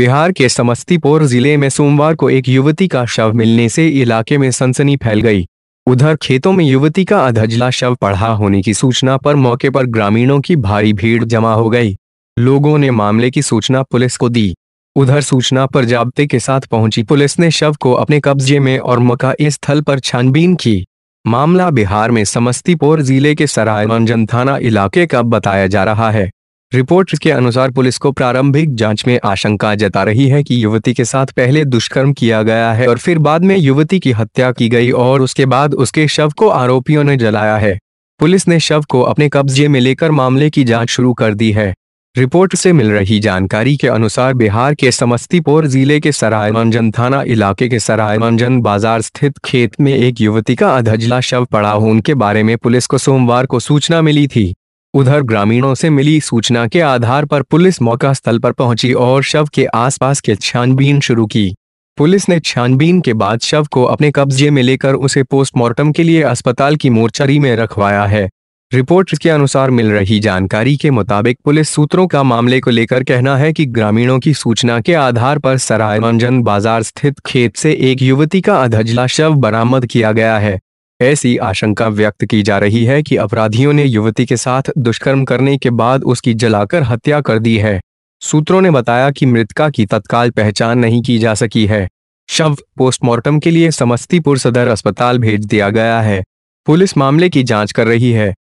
बिहार के समस्तीपुर जिले में सोमवार को एक युवती का शव मिलने से इलाके में सनसनी फैल गई उधर खेतों में युवती का अधजला शव पड़ा होने की सूचना पर मौके पर ग्रामीणों की भारी भीड़ जमा हो गई लोगों ने मामले की सूचना पुलिस को दी उधर सूचना पर जाब्ते के साथ पहुंची पुलिस ने शव को अपने कब्जे में और मका स्थल पर छानबीन की मामला बिहार में समस्तीपुर जिले के सरायरंजन थाना इलाके का बताया जा रहा है रिपोर्ट के अनुसार पुलिस को प्रारंभिक जांच में आशंका जता रही है कि युवती के साथ पहले दुष्कर्म किया गया है और फिर बाद में युवती की हत्या की गई और उसके बाद उसके शव को आरोपियों ने जलाया है पुलिस ने शव को अपने कब्जे में लेकर मामले की जांच शुरू कर दी है रिपोर्ट से मिल रही जानकारी के अनुसार बिहार के समस्तीपुर जिले के सरायमंजन थाना इलाके के सरायमंजन बाजार स्थित खेत में एक युवती का अधजला शव पड़ा उनके बारे में पुलिस को सोमवार को सूचना मिली थी उधर ग्रामीणों से मिली सूचना के आधार पर पुलिस मौका स्थल पर पहुंची और शव के आसपास के छानबीन शुरू की पुलिस ने छानबीन के बाद शव को अपने कब्जे में लेकर उसे पोस्टमार्टम के लिए अस्पताल की मोर्चरी में रखवाया है रिपोर्ट के अनुसार मिल रही जानकारी के मुताबिक पुलिस सूत्रों का मामले को लेकर कहना है कि ग्रामीणों की सूचना के आधार पर सरायमंजन बाजार स्थित खेत से एक युवती का अधजला शव बरामद किया गया है ऐसी आशंका व्यक्त की जा रही है कि अपराधियों ने युवती के साथ दुष्कर्म करने के बाद उसकी जलाकर हत्या कर दी है सूत्रों ने बताया कि मृतका की तत्काल पहचान नहीं की जा सकी है शव पोस्टमार्टम के लिए समस्तीपुर सदर अस्पताल भेज दिया गया है पुलिस मामले की जांच कर रही है